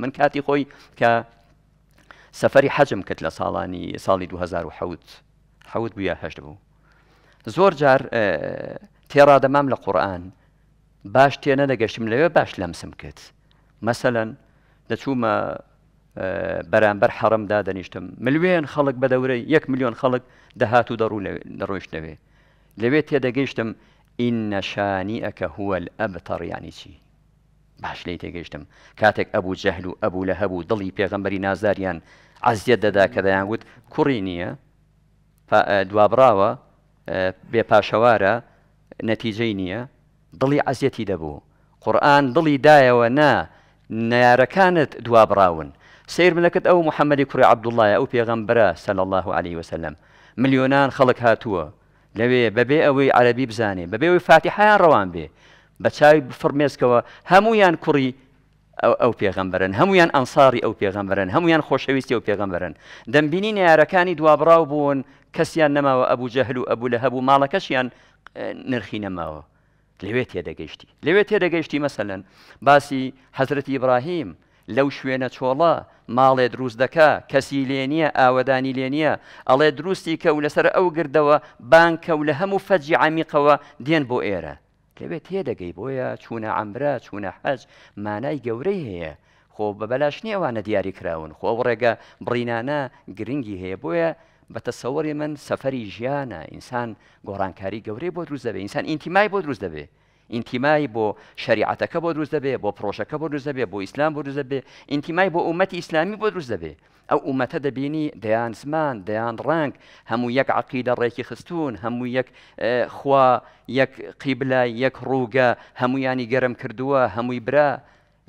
من کاتی خۆی کە سەفری حەجم کرد لە ساڵانی ساڵی 2010 حەوت بووە هەشت بوو زۆر جار تێڕادەمام لە قورآن باش تێنە دەگەشتم لەوێ باش لەمسم کرد مەسەەن دەچوومە بەرامبەر حەڕمدا دەنیشتم ملوێن خەڵک بە دەورەی 1 میلیۆن خەڵک دەهات و دەڕوو دەڕۆیشتەوێ لەوێ تێدەگەیشتم ئینەشانی ئەکە هوەل ئەبتەڕیانی چی باش لی تێگەیشتم کاتێک ئەبوو جەهل و ئەبوو لە هەبوو دڵی پێغەمبەری نازاریان عزیەت دەدا کە دەیانگووت کوڕی نییە دوابراوە بێ پاشەوارە نەتیجەی نییە دڵی عزیەتی دەبوو قورآن دڵی دایەوە نا نارەکانت دوابراون سیر ملەکەت ئەو محەممەدی کوڕی عبدوڵایە ئەو پێغەمبرە سەل الله عليه وسلم ملیۆنان خەڵک هاتووە لەوێ بەبێ ئەوەی عەربی بزانێ بەبێ ئەوی فاتیحیان ڕەوان بێ بە چاوی بفرمێسکەوە هەمویان کوڕی ئەو پێغەمبەرن هەمویان ئەنساری ئەو پێغەمبەرن هەمویان خۆشەویستی ئەو پێغەمبەرن دەمبینی نارەکانی دوابرااو بوون کەسیان نەماوە ئەبوو جەهل و ئەبوو لە هەبوو ماڵەکەشیان نرخی نەماوە لەوێ تێدەگەیشتی لەوێ تێدەگەیشتی مەسەلەن باسی حەزرەتی ئیبراهیم لەو شوێنە چۆڵە ماڵێ دروست دەکا کەسی لێنیە ئاوەدانی لێنیە ئەڵێ دروستی کە و لەسەر ئەو گردەوە بانکە و لە هەموو فەجی عامیقەوە دێن بۆ ئێرە لەوێت هێدەگەی بۆیە چوونە ئەمرا چوونە حەج مانای گەورەی هەیە خۆ بە بەلاشنی ئەوانە دیاری کراون خۆ ڕێگە بڕینانە گرنگی هەیە بۆیە بەتەسەوەری من سەفەری ژیانە ئینسان گۆڕانکاری گەورەی بۆ دروست دەبێت ئینسان ئینتیمای بۆ دروست دەبێت ئینتیمای بۆ شریعەتەکە بۆ دروست دەبێ بۆ پرۆشەکە بۆ دروست دەبێ بۆ ئیسلام بۆ دروست دەبێ ئینتیمای بۆ ئومەتی ئیسلامی بۆ دروست دەبێ ئەو ئومەتە دەبینی دەیان زمان دەیان ڕنگ هەموو یەک عقیدە ڕێکی خستون هەموو یەک خوا یەک قیبلا یەک ڕووگە هەمویانی گەرم کردووە هەمووی برا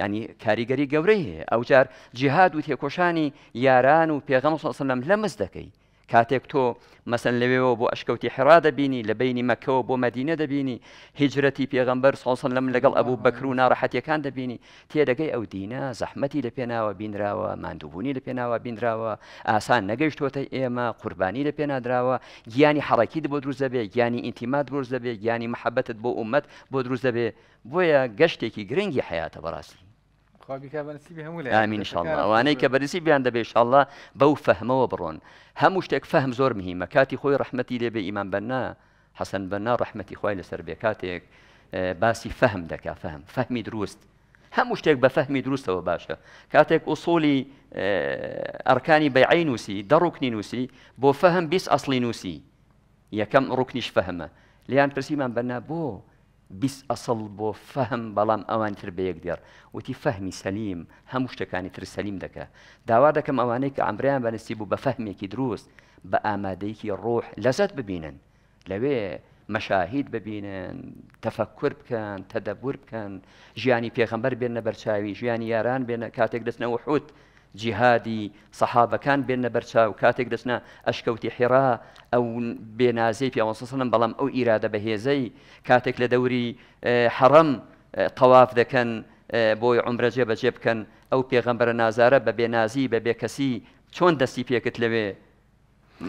ینی کاریگەری گەورەی هەیە ئەو جار جیهاد و تێکۆشانی یاران و پێغەم سەسلم لە مز دەکەی کاتێک تۆ مەسن لەوێەوە بۆ ئەشکەوتی حێرا دەبینی لە بینی مەکەوە بۆ مەدینە دەبینی هیجرەتی پێغمبەر ساسن لەم لەگەڵ ئەبوو بەکر و ناڕەحەتەکان دەبینی تێدەگەی ئەو دینە زەحمەتی لە پێناوە بینراوە مادووبوونی لە پێناوە بینراوە ئاسان نەگەیشتۆتە ئێمە قوربانی لە پێنادراوە گیانی حڕەکیت بۆ دروست دەبێت گیانی ئینتیمات دروست دەبێت گیانی محەبەتت بۆ عومەت بۆ دروست دەبێت بۆیە گەشتێکی گرنگی حیاتە بەڕاستی امين ان شاء الله بەرزی بیان دەبێ شله بەو فەهمەوە بڕۆن هەموو شتێک فەهم فهم زور مهمه كاتي ڕحمەتی رحمتي ئیمان بەنا بنا حسن بنا رحمتي لەسەر بێ کاتێک آه، باسی فهم دكا فهم فهمي دروست هەموو شتێک بە فەهمی دروستەوە باشە کاتێک ئوسۆلی ئەرکانی آه، بەعی نوسي بو فهم بۆ فەهم بیست ئەسلی نووسی یەکەم ڕوکنیش فەهمە لیان پرسیمان بەنا بیست ئەسڵ بۆ فەهم بەڵام ئەوان تر بە یەکدێر وتی فەهمی سەلیم هەموو شتەکانی تر سەلیم دەکە داوا دەکەم ئەوانەی کە ئەمریان بەنسی بوو بە فەهمێکی دروست بە ئامادەیەکی ڕۆح لەزت ببینن لەوێ مەشاهید ببینن تەفەکر بکەن تەدەبور بکەن ژیانی پێخەمبەر بێنە بەرچاوی ژیانی یاران بێنە کاتێک دەستنەوە حوت جیهادی سەحابەکان بێنە بەرچاو کاتێک دەچنە ئەشکەوتی حێرا ئەو بێنازەی پیاوەسەسەنم بەڵام ئەو ئیرادە بەهێزەی کاتێک لە دەوری حەڕەم تەواف دەکەن بۆی عمرەجێ بەجێ بکەن ئەو پێغەمبەرە نازارە بە بێنازی بە بێکەسی چۆن دەستی پێکت لەوێ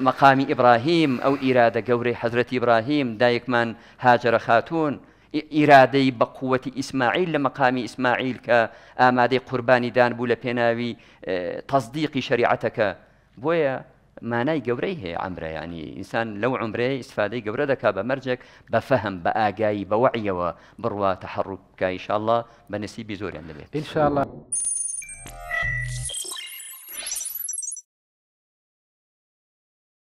مەقامی ئیبراهیم ئەو ئیرادە گەورەی حەزرەتی ئیبراهیم دایکمان هاجرە خاتون إرادة بقوة إسماعيل لمقام إسماعيل كآمادي قرباني دان بولا بيناوي اه، تصديق شريعتك بويا ماناي قوريه عمره يعني إنسان لو عمره استفادي قوره دكا بمرجك بفهم بآجاي بوعي وبروا تحرك إن شاء الله بنسيب زور عند إن شاء الله